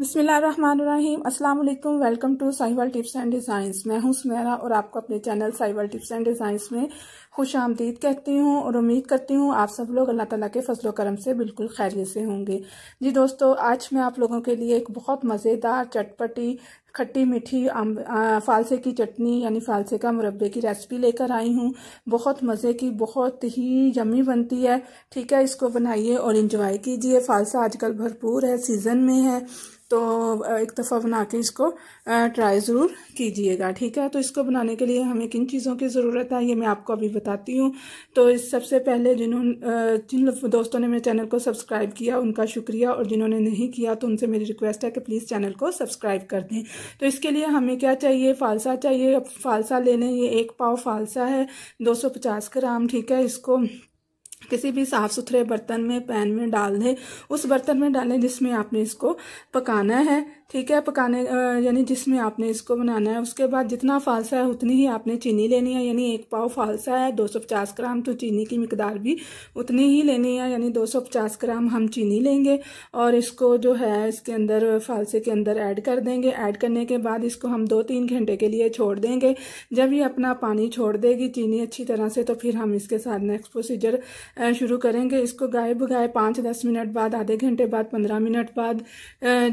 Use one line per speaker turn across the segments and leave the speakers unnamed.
बिसमीम अस्सलाम वालेकुम welcome to Sahiwal tips and designs मैं हूं सुनहरा और आपको अपने channel Sahiwal tips and designs में खुश आमदीद कहती हूं और उम्मीद करती हूं आप सब लोग अल्लाह ताला के फसलो करम से बिल्कुल खैरियत से होंगे जी दोस्तों आज मैं आप लोगों के लिए एक बहुत मज़ेदार चटपटी खट्टी मीठी फालसे की चटनी यानी फालसे का मुरबे की रेसिपी लेकर आई हूँ बहुत मज़े की बहुत ही जमी बनती है ठीक है इसको बनाइए और इन्जॉय कीजिए फालसा आजकल भरपूर है सीज़न में है तो एक दफ़ा बना के इसको ट्राई ज़रूर कीजिएगा ठीक है तो इसको बनाने के लिए हमें किन चीज़ों की ज़रूरत है ये मैं आपको अभी बताती हूँ तो इस सबसे पहले जिन्होंने जिन दोस्तों ने मेरे चैनल को सब्सक्राइब किया उनका शुक्रिया और जिन्होंने नहीं किया तो उनसे मेरी रिक्वेस्ट है कि प्लीज़ चैनल को सब्सक्राइब कर दें तो इसके लिए हमें क्या चाहिए फालसा चाहिए फालसा ले लें ये एक पाव फालसा है 250 ग्राम ठीक है इसको किसी भी साफ़ सुथरे बर्तन में पैन में डाल दें उस बर्तन में डालें जिसमें आपने इसको पकाना है ठीक है पकाने यानी जिसमें आपने इसको बनाना है उसके बाद जितना फालसा है उतनी ही आपने चीनी लेनी है यानी एक पाव फालसा है 250 ग्राम तो चीनी की मकदार भी उतनी ही लेनी है यानी 250 ग्राम हम चीनी लेंगे और इसको जो है इसके अंदर फालसे के अंदर ऐड कर देंगे ऐड करने के बाद इसको हम दो तीन घंटे के लिए छोड़ देंगे जब ये अपना पानी छोड़ देगी चीनी अच्छी तरह से तो फिर हम इसके साथ नेक्स्ट प्रोसीजर शुरू करेंगे इसको गाय बुगाए पाँच दस मिनट बाद आधे घंटे बाद पंद्रह मिनट बाद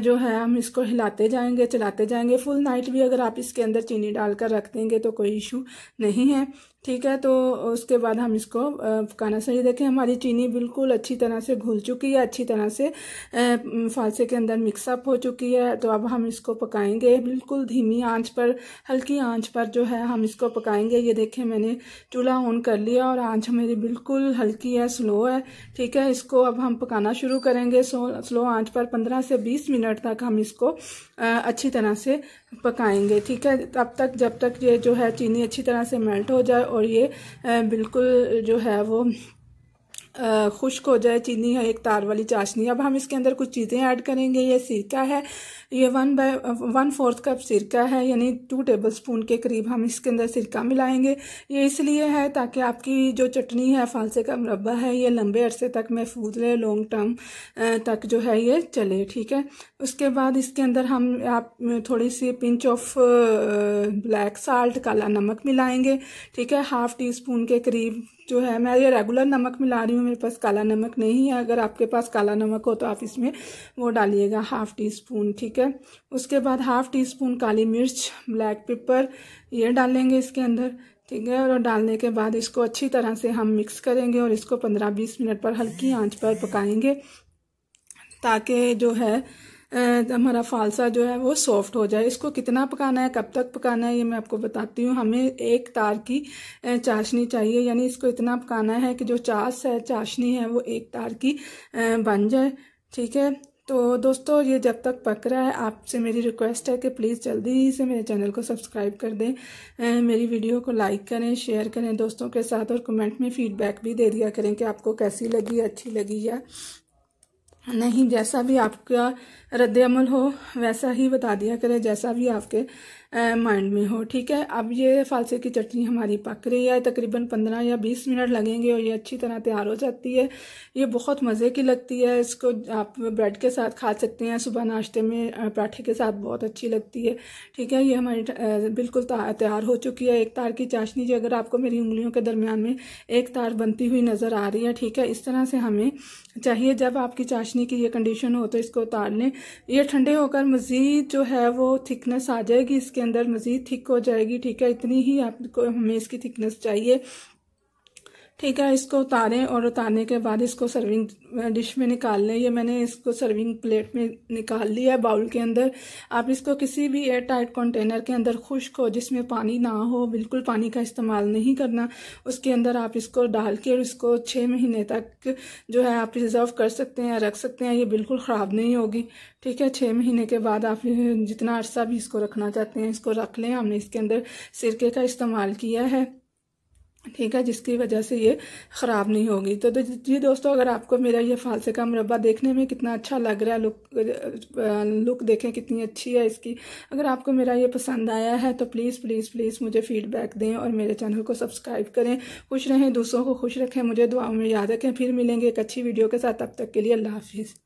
जो है हम इसको हिलाते जाएंगे चलाते जाएंगे फुल नाइट भी अगर आप इसके अंदर चीनी डालकर रख देंगे तो कोई इशू नहीं है ठीक है तो उसके बाद हम इसको पकाना सही देखें हमारी चीनी बिल्कुल अच्छी तरह से घुल चुकी है अच्छी तरह से फालसे के अंदर मिक्सअप हो चुकी है तो अब हम इसको पकाएंगे बिल्कुल धीमी आंच पर हल्की आंच पर जो है हम इसको पकाएंगे ये देखें मैंने चूल्हा ऑन कर लिया और आंच हमारी बिल्कुल हल्की है स्लो है ठीक है इसको अब हम पकाना शुरू करेंगे स्लो आँच पर पंद्रह से बीस मिनट तक हम इसको अच्छी तरह से पकाएंगे ठीक है तब तक जब तक ये जो है चीनी अच्छी तरह से मेल्ट हो जाए और ये बिल्कुल जो है वो खुश्क हो जाए चीनी है एक तार वाली चाशनी अब हम इसके अंदर कुछ चीज़ें ऐड करेंगे ये सिरका है ये one by one fourth cup सिरका है यानी टू टेबल स्पून के करीब हम इसके अंदर सिरका मिलाएंगे ये इसलिए है ताकि आपकी जो चटनी है फालसे का मुरबा है ये लंबे अरसे तक महफूज रहे लॉन्ग टर्म तक जो है ये चले ठीक है उसके बाद इसके अंदर हम आप थोड़ी सी पिंच ऑफ ब्लैक साल्ट काला नमक मिलाएंगे ठीक है हाफ टी स्पून के करीब जो है मैं ये रेगुलर नमक मिला रही हूँ मेरे पास काला नमक नहीं है अगर आपके पास काला नमक हो तो आप इसमें वो डालिएगा हाफ़ टी स्पून ठीक है उसके बाद हाफ़ टी स्पून काली मिर्च ब्लैक पेपर ये डालेंगे इसके अंदर ठीक है और डालने के बाद इसको अच्छी तरह से हम मिक्स करेंगे और इसको पंद्रह बीस मिनट पर हल्की आँच पर पकाएंगे ताकि जो है हमारा फालसा जो है वो सॉफ्ट हो जाए इसको कितना पकाना है कब तक पकाना है ये मैं आपको बताती हूँ हमें एक तार की चाशनी चाहिए यानी इसको इतना पकाना है कि जो चाश है चाशनी है वो एक तार की बन जाए ठीक है तो दोस्तों ये जब तक पक रहा है आपसे मेरी रिक्वेस्ट है कि प्लीज़ जल्दी ही से मेरे चैनल को सब्सक्राइब कर दें मेरी वीडियो को लाइक करें शेयर करें दोस्तों के साथ और कमेंट में फीडबैक भी दे दिया करें कि आपको कैसी लगी अच्छी लगी या नहीं जैसा भी आपका रद्दमल हो वैसा ही बता दिया करें जैसा भी आपके माइंड में हो ठीक है अब ये फालसे की चटनी हमारी पक रही है तकरीबन पंद्रह या बीस मिनट लगेंगे और ये अच्छी तरह तैयार हो जाती है ये बहुत मज़े की लगती है इसको आप ब्रेड के साथ खा सकते हैं सुबह नाश्ते में पराठे के साथ बहुत अच्छी लगती है ठीक है ये हमारी बिल्कुल तैयार हो चुकी है एक तार की चाशनी जो अगर आपको मेरी उंगलियों के दरमियान में एक तार बनती हुई नज़र आ रही है ठीक है इस तरह से हमें चाहिए जब आपकी चाशनी समझने की ये कंडीशन हो तो इसको उतार लें ये ठंडे होकर मज़ीद जो है वो थिकनेस आ जाएगी इसके अंदर मज़ीद थिक हो जाएगी ठीक है इतनी ही आपको हमें इसकी थिकनेस चाहिए ठीक है इसको उतारें और उतारने के बाद इसको सर्विंग डिश में निकाल लें ये मैंने इसको सर्विंग प्लेट में निकाल लिया है बाउल के अंदर आप इसको किसी भी एयर टाइट कंटेनर के अंदर खुश्क हो जिसमें पानी ना हो बिल्कुल पानी का इस्तेमाल नहीं करना उसके अंदर आप इसको डाल के इसको छः महीने तक जो है आप रिजर्व कर सकते हैं रख सकते हैं ये बिल्कुल ख़राब नहीं होगी ठीक है छः महीने के बाद आप जितना अर्सा भी इसको रखना चाहते हैं इसको रख लें हमने इसके अंदर सिरके का इस्तेमाल किया है ठीक है जिसकी वजह से ये ख़राब नहीं होगी तो जी दोस्तों अगर आपको मेरा ये फालसे का मुरबा देखने में कितना अच्छा लग रहा है लुक लुक देखें कितनी अच्छी है इसकी अगर आपको मेरा ये पसंद आया है तो प्लीज़ प्लीज़ प्लीज़ मुझे फ़ीडबैक दें और मेरे चैनल को सब्सक्राइब करें खुश रहें दूसरों को खुश रखें मुझे दुआओं में याद रखें फिर मिलेंगे एक अच्छी वीडियो के साथ तब तक के लिए अल्लाह हाफिज़